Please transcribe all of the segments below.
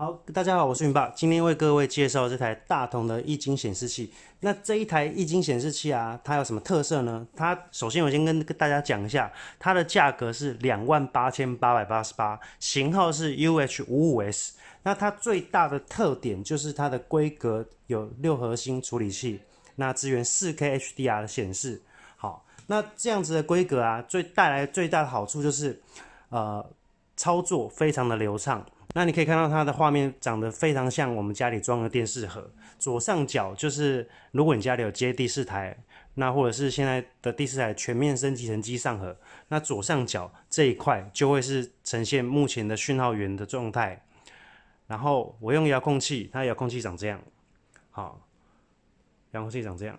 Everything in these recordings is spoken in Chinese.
好，大家好，我是云爸，今天为各位介绍这台大同的易经显示器。那这一台易经显示器啊，它有什么特色呢？它首先我先跟跟大家讲一下，它的价格是两万八千八百八十八，型号是 UH55S。那它最大的特点就是它的规格有六核心处理器，那支援四 K HDR 的显示。好，那这样子的规格啊，最带来最大的好处就是，呃，操作非常的流畅。那你可以看到它的画面长得非常像我们家里装的电视盒，左上角就是如果你家里有接第四台，那或者是现在的第四台全面升级成机上盒，那左上角这一块就会是呈现目前的讯号源的状态。然后我用遥控器，它遥控器长这样，好，遥控器长这样，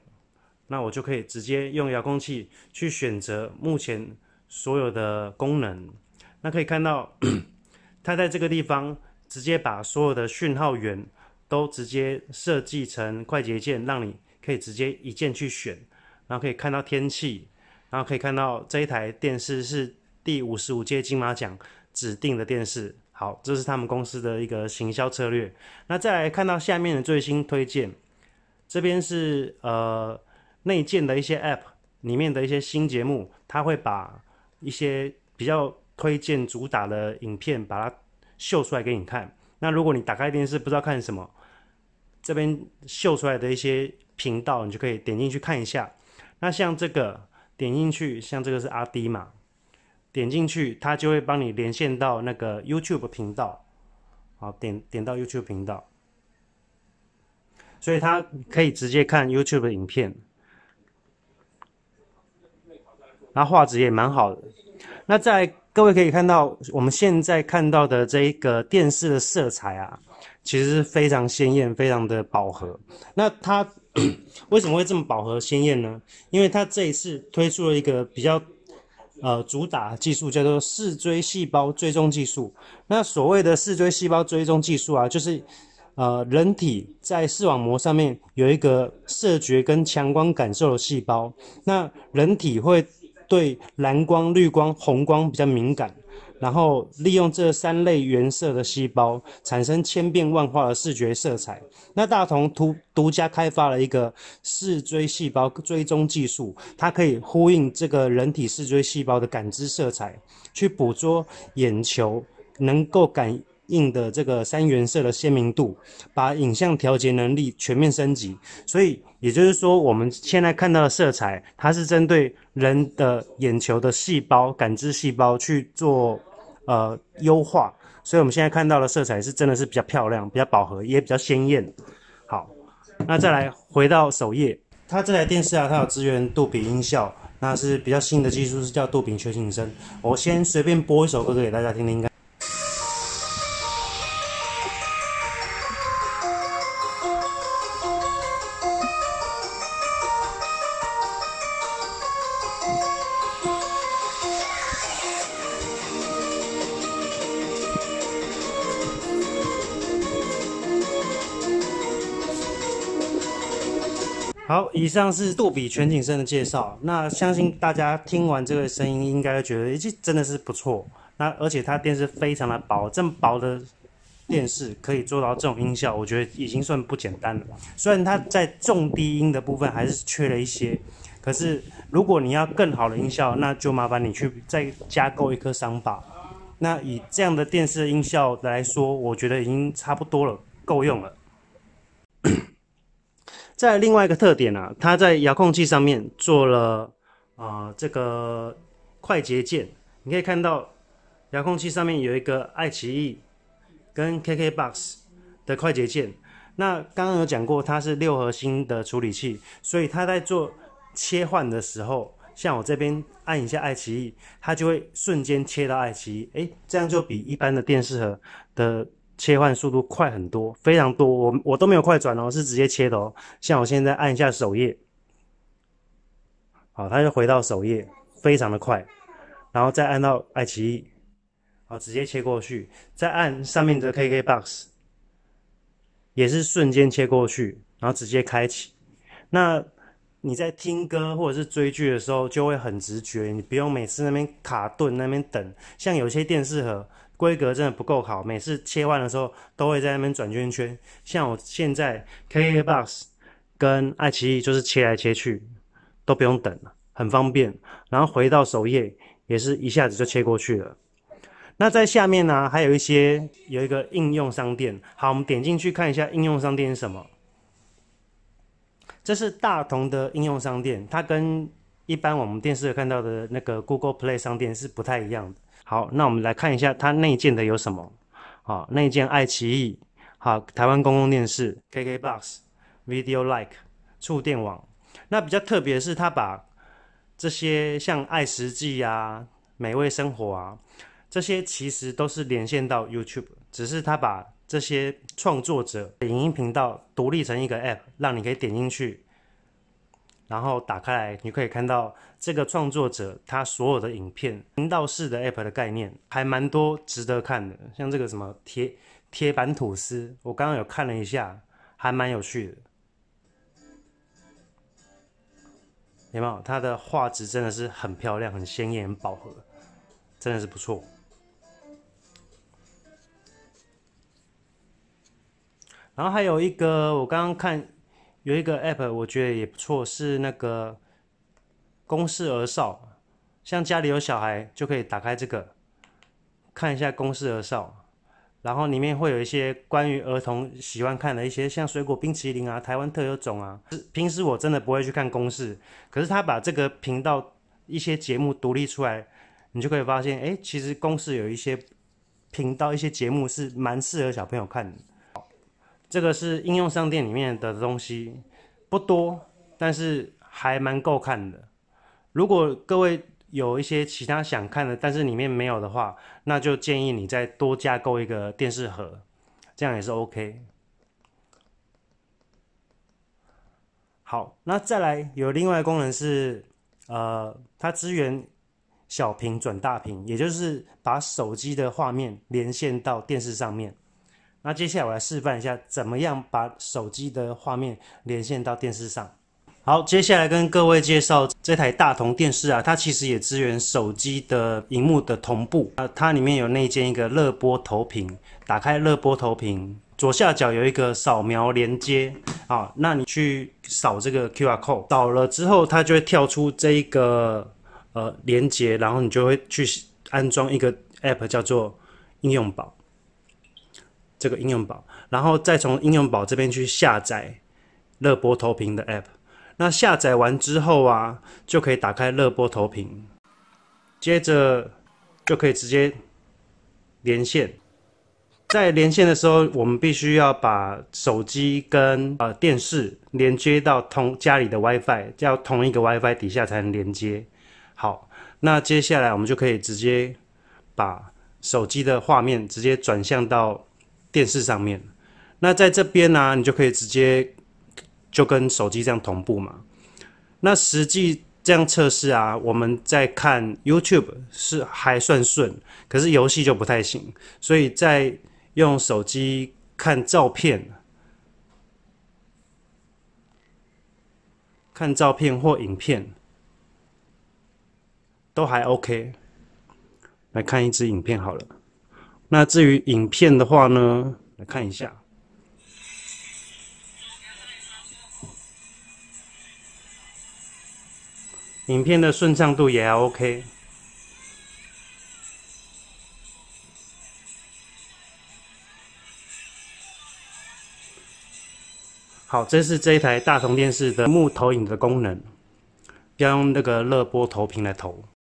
那我就可以直接用遥控器去选择目前所有的功能。那可以看到。它在这个地方直接把所有的讯号源都直接设计成快捷键，让你可以直接一键去选，然后可以看到天气，然后可以看到这一台电视是第五十五届金马奖指定的电视。好，这是他们公司的一个行销策略。那再来看到下面的最新推荐，这边是呃内建的一些 App 里面的一些新节目，它会把一些比较。推荐主打的影片，把它秀出来给你看。那如果你打开电视不知道看什么，这边秀出来的一些频道，你就可以点进去看一下。那像这个点进去，像这个是阿 D 嘛？点进去，它就会帮你连线到那个 YouTube 频道。好，点点到 YouTube 频道，所以它可以直接看 YouTube 的影片，然后画质也蛮好的。那在各位可以看到，我们现在看到的这一个电视的色彩啊，其实是非常鲜艳，非常的饱和。那它 为什么会这么饱和鲜艳呢？因为它这一次推出了一个比较呃主打技术，叫做视锥细胞追踪技术。那所谓的视锥细胞追踪技术啊，就是呃人体在视网膜上面有一个视觉跟强光感受的细胞，那人体会。对蓝光、绿光、红光比较敏感，然后利用这三类原色的细胞产生千变万化的视觉色彩。那大同独独家开发了一个视锥细胞追踪技术，它可以呼应这个人体视锥细胞的感知色彩，去捕捉眼球能够感。硬的这个三原色的鲜明度，把影像调节能力全面升级。所以也就是说，我们现在看到的色彩，它是针对人的眼球的细胞、感知细胞去做呃优化。所以我们现在看到的色彩是真的是比较漂亮、比较饱和，也比较鲜艳。好，那再来回到首页，它这台电视啊，它有支援杜比音效，那是比较新的技术，是叫杜比全景声。我先随便播一首歌给大家听听看。好，以上是杜比全景声的介绍。那相信大家听完这个声音，应该觉得诶，这真的是不错。那而且它电视非常的薄，这么薄的电视可以做到这种音效，我觉得已经算不简单了。虽然它在重低音的部分还是缺了一些，可是如果你要更好的音效，那就麻烦你去再加购一颗桑巴。那以这样的电视音效来说，我觉得已经差不多了，够用了。在另外一个特点啊，它在遥控器上面做了啊这个快捷键，你可以看到遥控器上面有一个爱奇艺跟 KKBOX 的快捷键。那刚刚有讲过，它是六核心的处理器，所以它在做切换的时候，像我这边按一下爱奇艺，它就会瞬间切到爱奇艺。诶，这样就比一般的电视盒的。切换速度快很多，非常多，我我都没有快转哦，是直接切的哦。像我现在按一下首页，好，它就回到首页，非常的快。然后再按到爱奇艺，好，直接切过去。再按上面的 KKbox，也是瞬间切过去，然后直接开启。那你在听歌或者是追剧的时候，就会很直觉，你不用每次那边卡顿那边等。像有些电视盒。规格真的不够好，每次切换的时候都会在那边转圈圈。像我现在 KKbox 跟爱奇艺就是切来切去，都不用等了，很方便。然后回到首页也是一下子就切过去了。那在下面呢，还有一些有一个应用商店。好，我们点进去看一下应用商店是什么。这是大同的应用商店，它跟一般我们电视看到的那个 Google Play 商店是不太一样的。好，那我们来看一下它内建的有什么。好，内建爱奇艺，好，台湾公共电视，KKbox，Video Like，触电网。那比较特别是，它把这些像爱食记啊、美味生活啊这些，其实都是连线到 YouTube，只是它把这些创作者影音频道独立成一个 App，让你可以点进去。然后打开来，你可以看到这个创作者他所有的影片，频道式的 app 的概念还蛮多值得看的，像这个什么铁铁板吐司，我刚刚有看了一下，还蛮有趣的，有没有？它的画质真的是很漂亮，很鲜艳，很饱和，真的是不错。然后还有一个，我刚刚看。有一个 app 我觉得也不错，是那个公事儿少，像家里有小孩就可以打开这个，看一下公事儿少，然后里面会有一些关于儿童喜欢看的一些，像水果冰淇淋啊、台湾特有种啊。平时我真的不会去看公视，可是他把这个频道一些节目独立出来，你就可以发现，哎，其实公视有一些频道一些节目是蛮适合小朋友看的。这个是应用商店里面的东西不多，但是还蛮够看的。如果各位有一些其他想看的，但是里面没有的话，那就建议你再多加购一个电视盒，这样也是 OK。好，那再来有另外功能是，呃，它支援小屏转大屏，也就是把手机的画面连线到电视上面。那接下来我来示范一下，怎么样把手机的画面连线到电视上。好，接下来跟各位介绍这台大同电视啊，它其实也支援手机的荧幕的同步啊。它里面有内建一个热播投屏，打开热播投屏，左下角有一个扫描连接啊。那你去扫这个 QR code，扫了之后它就会跳出这一个呃连接，然后你就会去安装一个 App 叫做应用宝。这个应用宝，然后再从应用宝这边去下载乐播投屏的 app。那下载完之后啊，就可以打开乐播投屏，接着就可以直接连线。在连线的时候，我们必须要把手机跟呃电视连接到同家里的 WiFi，要同一个 WiFi 底下才能连接。好，那接下来我们就可以直接把手机的画面直接转向到。电视上面，那在这边呢，你就可以直接就跟手机这样同步嘛。那实际这样测试啊，我们在看 YouTube 是还算顺，可是游戏就不太行。所以在用手机看照片、看照片或影片都还 OK。来看一支影片好了。那至于影片的话呢，来看一下，影片的顺畅度也还 OK。好，这是这一台大同电视的幕投影的功能，要用那个热播投屏来投。